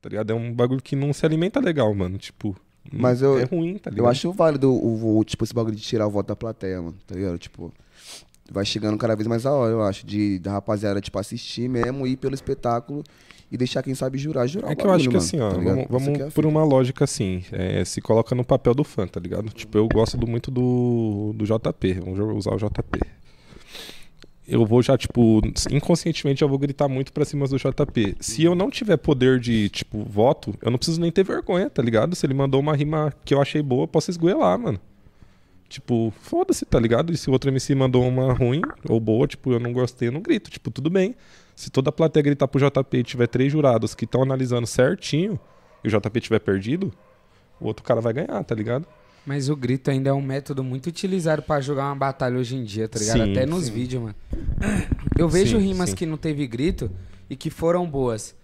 Tá ligado? É um bagulho que não se alimenta legal, mano. Tipo. Mas eu, é ruim, tá ligado? Eu acho válido o, o, tipo, esse bagulho de tirar o voto da plateia, mano. Tá ligado? Tipo. Vai chegando cada vez mais a hora, eu acho, de da rapaziada, tipo, assistir mesmo, ir pelo espetáculo e deixar quem sabe jurar, jurar. É que bagulho, eu acho que mano, assim, ó, tá vamos, vamos é por uma lógica assim, é, se coloca no papel do fã, tá ligado? Tipo, eu gosto do, muito do, do JP, vamos usar o JP eu vou já, tipo, inconscientemente eu vou gritar muito pra cima do JP. Se eu não tiver poder de, tipo, voto, eu não preciso nem ter vergonha, tá ligado? Se ele mandou uma rima que eu achei boa, eu posso esgoelar, mano. Tipo, foda-se, tá ligado? E se o outro MC mandou uma ruim ou boa, tipo, eu não gostei, eu não grito. Tipo, tudo bem. Se toda a plateia gritar pro JP e tiver três jurados que estão analisando certinho e o JP tiver perdido, o outro cara vai ganhar, tá ligado? Mas o grito ainda é um método muito utilizado para jogar uma batalha hoje em dia, tá ligado? Sim, Até nos sim. vídeos, mano. Eu vejo sim, rimas que não teve grito e que foram boas.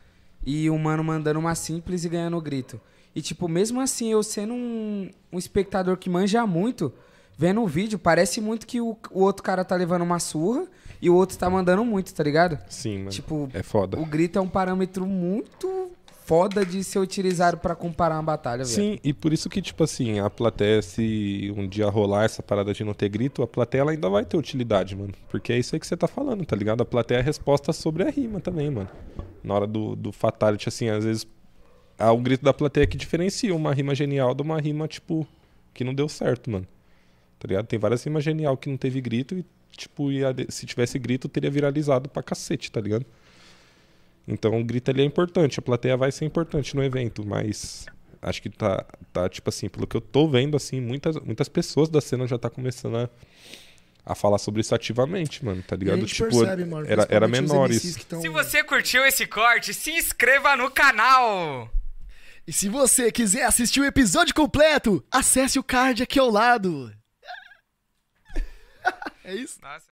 E o mano mandando uma simples e ganhando grito. E, tipo, mesmo assim, eu sendo um, um espectador que manja muito, vendo o vídeo, parece muito que o, o outro cara tá levando uma surra e o outro tá mandando muito, tá ligado? Sim, mano. Tipo, é foda. O grito é um parâmetro muito foda de ser utilizado para comparar uma batalha, velho. Sim, e por isso que, tipo assim, a plateia, se um dia rolar essa parada de não ter grito, a plateia ainda vai ter utilidade, mano. Porque é isso aí que você tá falando, tá ligado? A plateia é a resposta sobre a rima também, mano. Na hora do, do fatality, assim, às vezes há o grito da plateia que diferencia uma rima genial de uma rima, tipo, que não deu certo, mano. Tá ligado? Tem várias rimas genial que não teve grito e, tipo, ia, se tivesse grito, teria viralizado pra cacete, tá ligado? Então, o grito ali é importante, a plateia vai ser importante no evento, mas acho que tá, tá tipo assim, pelo que eu tô vendo, assim, muitas, muitas pessoas da cena já tá começando a, a falar sobre isso ativamente, mano, tá ligado? tipo, percebe, mano, era, era menor isso. Tão... Se você curtiu esse corte, se inscreva no canal! E se você quiser assistir o episódio completo, acesse o card aqui ao lado. é isso? Nossa.